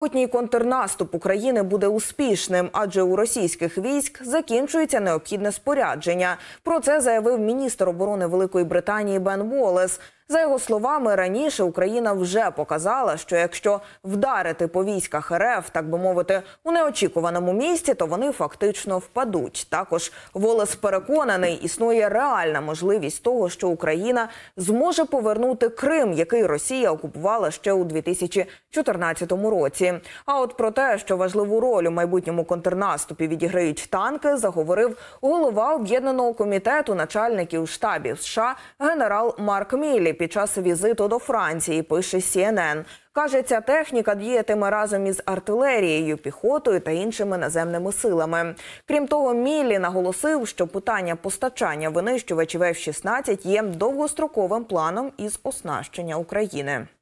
Сьогодні контрнаступ України буде успішним, адже у російських військ закінчується необхідне спорядження. Про це заявив міністр оборони Великої Британії Бен Волес. За його словами, раніше Україна вже показала, що якщо вдарити по військах РФ, так би мовити, у неочікуваному місці, то вони фактично впадуть. Також Волес переконаний, існує реальна можливість того, що Україна зможе повернути Крим, який Росія окупувала ще у 2014 році. А от про те, що важливу роль у майбутньому контрнаступі відіграють танки, заговорив голова об'єднаного комітету начальників штабів США генерал Марк Мілі під час візиту до Франції. Пише CNN. Каже, ця техніка діятиме разом із артилерією, піхотою та іншими наземними силами. Крім того, Міллі наголосив, що питання постачання винищувачів F-16 є довгостроковим планом із оснащення України.